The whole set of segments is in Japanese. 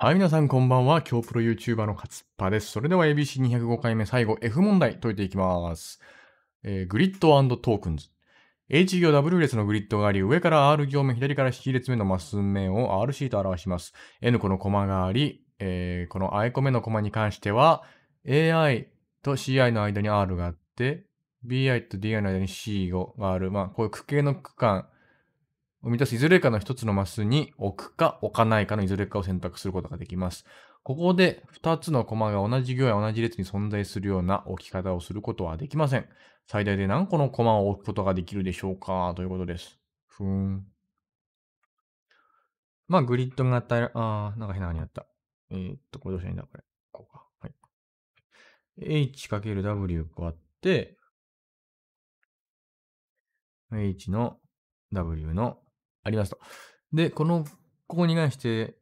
はい、皆さんこんばんは。今日プロ YouTuber の勝っぱです。それでは ABC205 回目最後 F 問題解いていきます。えー、グリッドトークンズ。H 行 W 列のグリッドがあり、上から R 行目、左から7列目のマス目を RC と表します。N 個のコマがあり、えー、この I 個目のコマに関しては、AI と CI の間に R があって、BI と DI の間に C がある。まあ、こういう区形の区間、を満たすいずれかの一つのマスに置くか置かないかのいずれかを選択することができます。ここで二つのコマが同じ行や同じ列に存在するような置き方をすることはできません。最大で何個のコマを置くことができるでしょうかということです。ふーん。まあ、グリッドがったら、あー、なんか変なにあった。えー、っと、これどうしたらいいんだこれ。こうか。はい。h×w わって、h の w のありますと。で、この、ここに関して、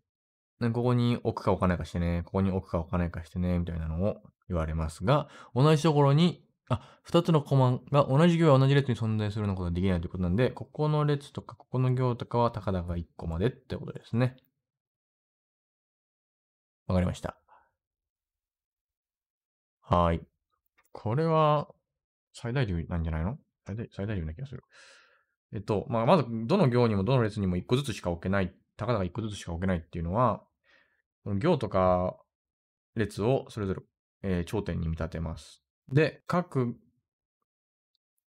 ここに置くか置かないかしてね、ここに置くか置かないかしてね、みたいなのを言われますが、同じところに、あ、二つのコマンが同じ行や同じ列に存在するようなことはできないということなんで、ここの列とか、ここの行とかは高田が1個までってことですね。わかりました。はい。これは、最大級なんじゃないの最大最大級な気がする。えっと、まあ、まず、どの行にもどの列にも1個ずつしか置けない、たかだか1個ずつしか置けないっていうのは、この行とか列をそれぞれ、えー、頂点に見立てます。で、各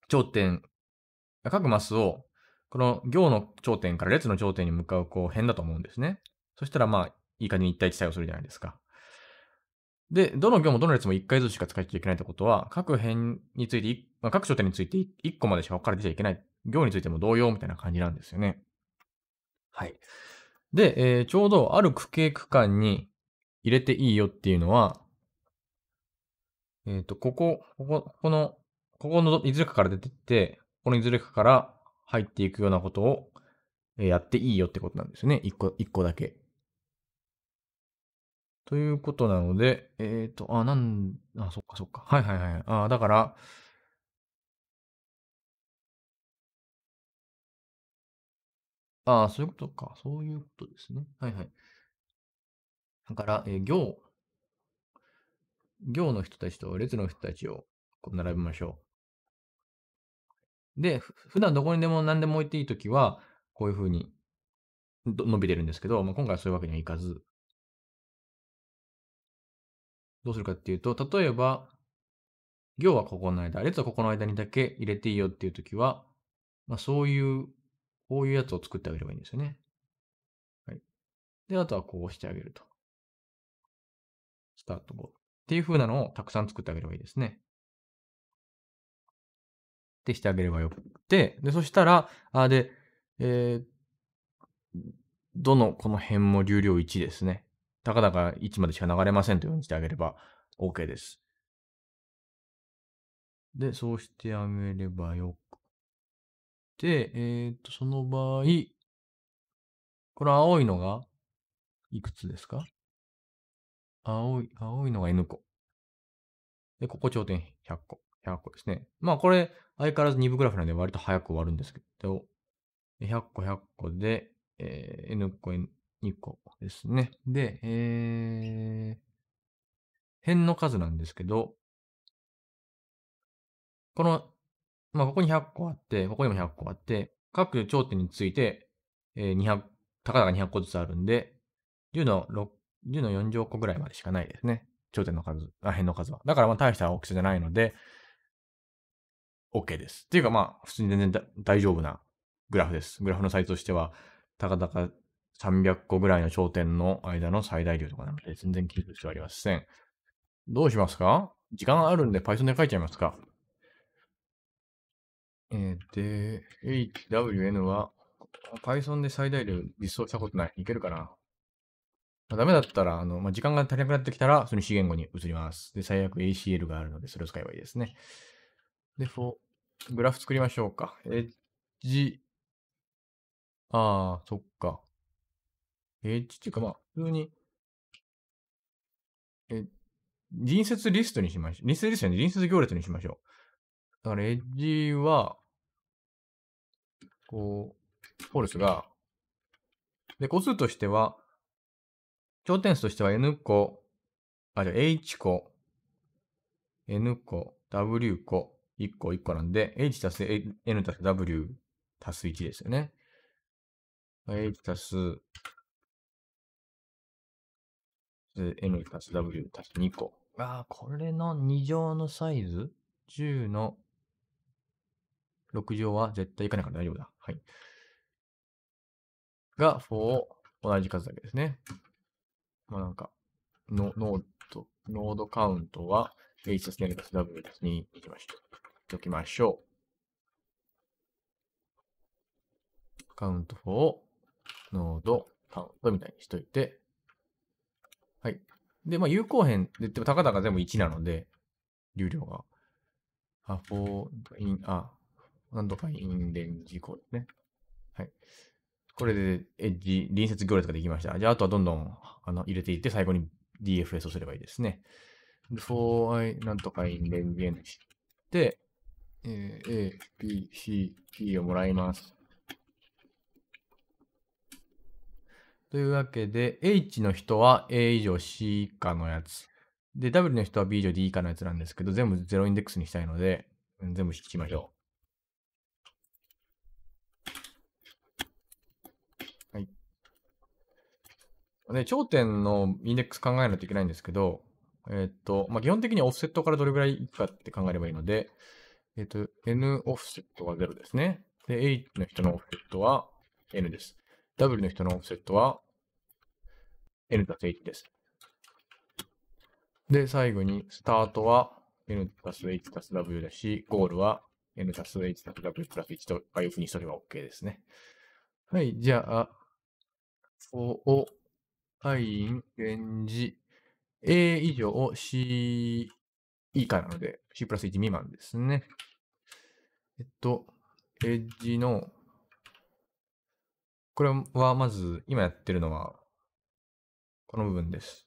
頂点、各マスを、この行の頂点から列の頂点に向かう、こう、辺だと思うんですね。そしたら、まあ、いい感じに一対一対応するじゃないですか。で、どの行もどの列も1回ずつしか使っちゃいけないってことは、各辺について、まあ、各頂点について1個までしか分かれてちゃいけない行についても同様みたいな感じなんですよね。はい。で、えー、ちょうどある区形区間に入れていいよっていうのは、えっ、ー、と、ここ、ここ、ここの、ここのいずれかから出てって、このいずれかから入っていくようなことをやっていいよってことなんですよね。一個、一個だけ。ということなので、えっ、ー、と、あ、なん、あ、そっかそっか。はいはいはい。あ、だから、ああ、そういうことか。そういうことですね。はいはい。だから、えー行、行の人たちと列の人たちをこう並べましょう。で、普段どこにでも何でも置いていいときは、こういうふうに伸びてるんですけど、まあ、今回はそういうわけにはいかず、どうするかっていうと、例えば、行はここの間、列はここの間にだけ入れていいよっていうときは、まあ、そういうこういうやつを作ってあげればいいんですよね。はい。で、あとはこうしてあげると。スタート後。っていう風なのをたくさん作ってあげればいいですね。ってしてあげればよくて、で、そしたら、あ、で、えー、どのこの辺も流量1ですね。たかだか1までしか流れませんというふうにしてあげれば OK です。で、そうしてあげればよで、えっ、ー、と、その場合、この青いのがいくつですか青い、青いのが N 個。で、ここ頂点100個。100個ですね。まあこれ、相変わらず2部グラフなんで割と早く終わるんですけど、100個100個で、えー、N 個 N、2個ですね。で、えー、辺の数なんですけど、このまあ、ここに100個あって、ここにも100個あって、各頂点について、えー、200、高々200個ずつあるんで、10の6、10の4乗個ぐらいまでしかないですね。頂点の数、あ、辺の数は。だからまあ大した大きさじゃないので、OK です。っていうかまあ、普通に全然大丈夫なグラフです。グラフのサイズとしては、たかだか300個ぐらいの頂点の間の最大量とかなので、全然気にする必要ありません。どうしますか時間あるんで Python で書いちゃいますかえー、で、HWN は Python で最大で実装したことない。いけるかな、まあ、ダメだったら、あの、まあ、時間が足りなくなってきたら、その資源語に移ります。で、最悪 ACL があるので、それを使えばいいですね。で、for、グラフ作りましょうか。エッジ、ああ、そっか。エッジっていうか、まあ、普通に、え、隣接リストにしましょう。隣接リストに隣接行列にしましょう。だからエッジは、こう、フォルスが、で、個数としては、頂点数としては n 個、あ、じゃあ h 個、n 個、w 個、1個1個なんで、h 足す n 足す w 足す1ですよね。h 足す n 足す w 足す2個。ああ、これの2乗のサイズ ?10 の6乗は絶対いかないから大丈夫だ。はい。が、4、を同じ数だけですね。まあなんか、のノード、ノードカウントは H サステ s W に行きましょう。行きましょう。カウント4、ノード、カウントみたいにしといて、はい。で、まあ、有効編で言っても、たかだか全部1なので、流量が。あ、4、あ、なんとかインデンですね。はい。これでエッジ、隣接行列ができました。じゃあ、あとはどんどんあの入れていって、最後に DFS をすればいいですね。for i なんとかインデンジエンえで、A、B、C、P をもらいます。というわけで、H の人は A 以上 C 以下のやつ。で、W の人は B 以上 D 以下のやつなんですけど、全部0インデックスにしたいので、全部引きましょう。ね、頂点のインデックス考えないといけないんですけど、えっ、と、まあ、基本的にオフセットからどれぐらいいくかって考えればいいので、えっ、と、n オフセットが0ですね。で、h の人のオフセットは n です。w の人のオフセットは n たす h です。で、最後に、スタートは n たす h たす w だし、ゴールは n たす h たす w プラス1と、ああいうふうにすれば OK ですね。はい、じゃあ、お、お、海因、源氏、A 以上 C 以下なので、C プラス1未満ですね。えっと、エッジの、これはまず、今やってるのは、この部分です。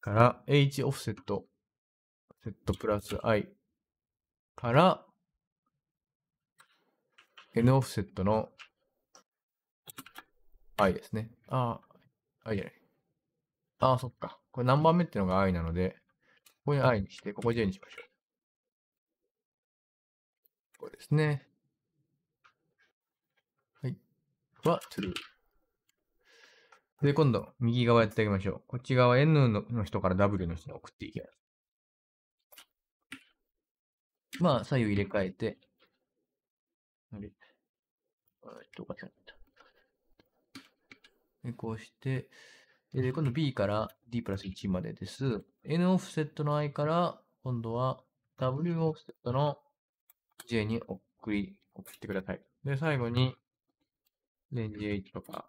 から、H オフセット、セットプラス I から、N オフセットの I ですね。あ I じゃない。ああ、そっか。これ何番目っていうのが愛なので、ここに愛にして、ここ J にしましょう。こうですね。はい。は true。で、今度、右側やってあげましょう。こっち側 N の人から W の人に送っていきます。まあ、左右入れ替えて、あれ、あれ、どこかった。こうして、え今度 B から D プラス1までです。N オフセットの i から、今度は W オフセットの J に送り、送ってください。で、最後に、レンジ H とか。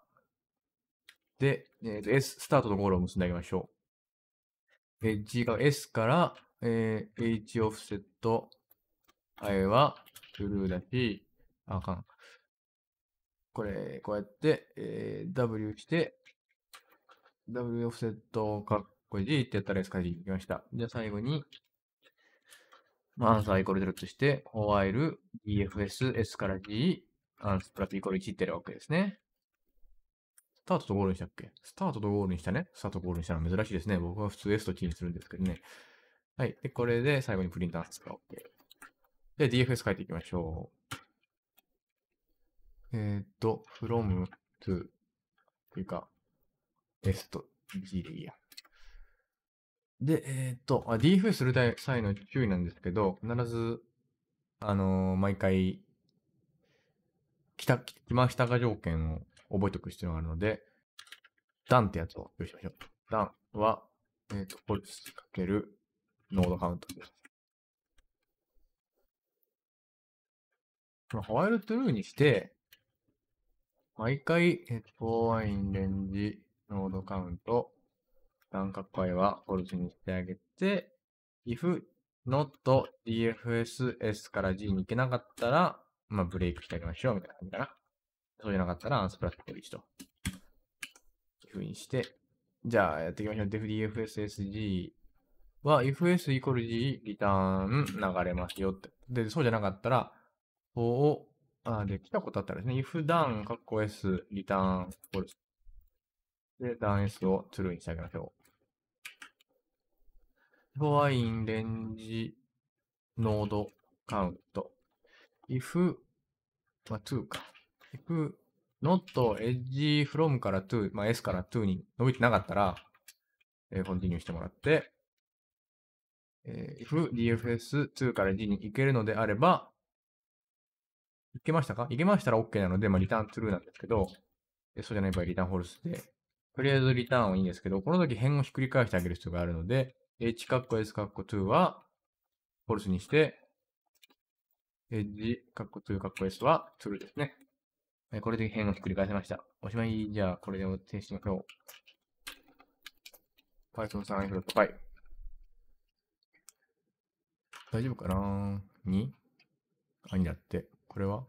で、えー、と S、スタートのゴールを結んであげましょう。え G が S から、えー、H オフセット i は t r ルーだし、あかん。これ、こうやって、えー、W して、W オフセットかっこいいでってやったら S 返っていきました。じゃあ最後に、まあ、アンサーイコール0として、ホワイル、EFS、S から G、アンスプラスイコール1ってやるわけですね。スタートとゴールにしたっけスタートとゴールにしたね。スタートとゴールにしたのは珍しいですね。僕は普通 S と T にするんですけどね。はい。で、これで最後にプリンター使おう。で、DFS 書いていきましょう。えっ、ー、と、from to っていうか、s と g でいいや。で、えっ、ー、と、DF する際の注意なんですけど、必ず、あのー、毎回、きた、きましたが条件を覚えておく必要があるので、ダンってやつを用意しましょう。ダンは、えっ、ー、と、ポルスかけるノードカウントです。このホワイルトゥルーにして、毎回、ヘッドワイン、レンジ、ノードカウント、負担かっはフォルスにしてあげて、if not dfss から g に行けなかったら、まあ、ブレイクしてあげましょう、みたいな感じかな。そうじゃなかったら、アンスプラットリスト。いう風にして、じゃあ、やっていきましょう。defdfssg は fs イコール g リターン流れますよって。で、そうじゃなかったら、for あで、来たことあったらですね、if done、かっこ s、リターン、フォルス。で、done s を true にしてあげましょう。for i n range node count. if、まあ、2か。if not edge from から2、まあ、s から2に伸びてなかったら、えー、continue してもらって、えー、if dfs2 から g に行けるのであれば、いけましたかいけましたら OK なので、まあ、リターントゥルーなんですけど、そうじゃない場合リターンフォルスで、とりあえずリターンはいいんですけど、この時変をひっくり返してあげる必要があるので、h カッコ s カッコ2は、フォルスにして、エッジ、カッコ2、カッコ S は、トゥルですね。これで変をひっくり返せました。おしまい。じゃあ、これで停止しましょう。Python さん、F パイ。大丈夫かな ?2? あ、2だって。これは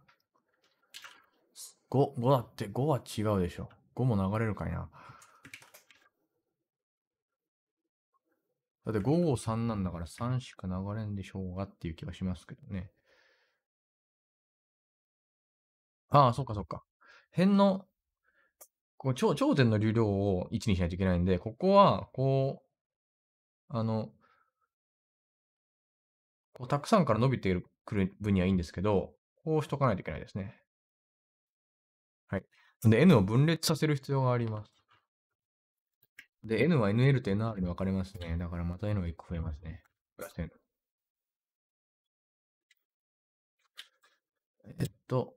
?5、五だって、5は違うでしょ。5も流れるかいな。だって553なんだから3しか流れんでしょうがっていう気がしますけどね。ああ、そっかそっか。辺の、こう頂頂点の流量を1にしないといけないんで、ここは、こう、あの、こうたくさんから伸びてくる分にはいいんですけど、こうしとかないといけないですね。はい。で、n を分裂させる必要があります。で、n は nl と nr に分かれますね。だからまた n が1個増えますね。プラス n。えっと、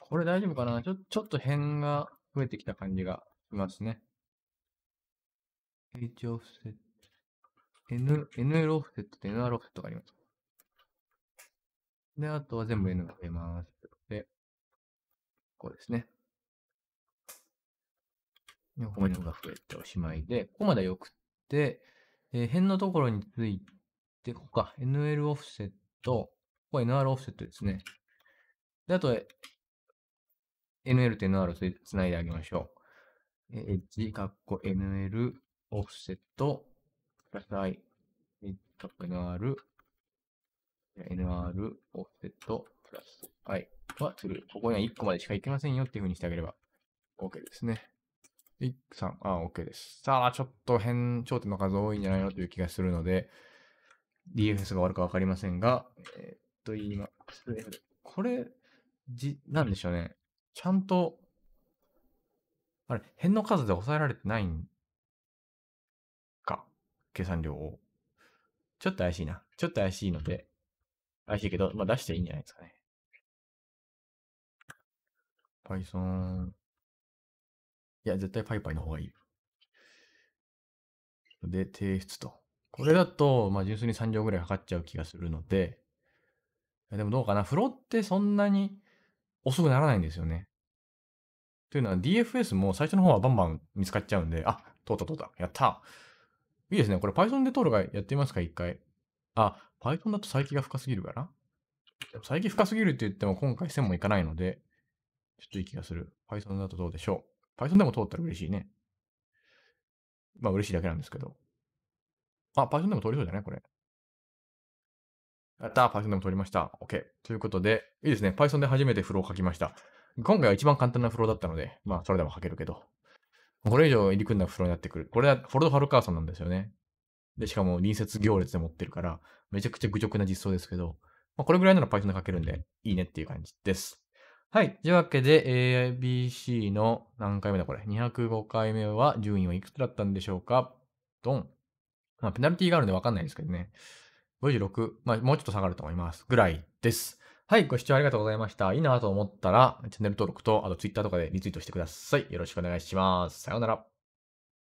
これ大丈夫かなちょ、ちょっと辺が増えてきた感じがしますね。h オフセット。n、nl オフセットと nr オフセットがあります。で、あとは全部 N が増えます。で、こうですね。ここま N が増えておしまいで、ここまでよくって、えー、辺のところについて、ここか、NL オフセット、ここは NR オフセットですね。で、あと、NL と NR をつないであげましょう。エッジ、カッコ NL、オフセット、プラス I、カッコ NR、nr オフセットプラス i は true。ここには1個までしかいけませんよっていう風にしてあげれば OK ですね。3、あ、OK です。さあ、ちょっと変、頂点の数多いんじゃないのという気がするので、DFS が悪かわかりませんが、えー、っと、今、これ、じ、なんでしょうね。ちゃんと、あれ、辺の数で抑えられてないんか。計算量を。ちょっと怪しいな。ちょっと怪しいので、怪しいけど、まあ出していいんじゃないですかね。Python。いや、絶対 PyPy の方がいい。で、提出と。これだと、まあ、純粋に3行ぐらいかかっちゃう気がするので、でもどうかな。フロってそんなに遅くならないんですよね。というのは DFS も最初の方はバンバン見つかっちゃうんで、あ、通った通った。やった。いいですね。これ Python で通るがやってみますか、一回。あ、Python だと再起が深すぎるから。再起深すぎるって言っても今回線もいかないので、ちょっといい気がする。Python だとどうでしょう。Python でも通ったら嬉しいね。まあ嬉しいだけなんですけど。あ、Python でも通りそうじゃないこれ。やった !Python でも通りました。OK。ということで、いいですね。Python で初めてフローを書きました。今回は一番簡単なフローだったので、まあそれでも書けるけど。これ以上入り組んだフローになってくる。これはフォルド・ハルカーソンなんですよね。で、しかも隣接行列で持ってるから、めちゃくちゃ愚直な実装ですけど、まあ、これぐらいなら Python で書けるんで、いいねっていう感じです。はい。というわけで、ABC の何回目だこれ ?205 回目は順位はいくつだったんでしょうかドン。まあ、ペナルティがあるんでわかんないんですけどね。56、まあ、もうちょっと下がると思います。ぐらいです。はい。ご視聴ありがとうございました。いいなと思ったら、チャンネル登録と、あと Twitter とかでリツイートしてください。よろしくお願いします。さようなら。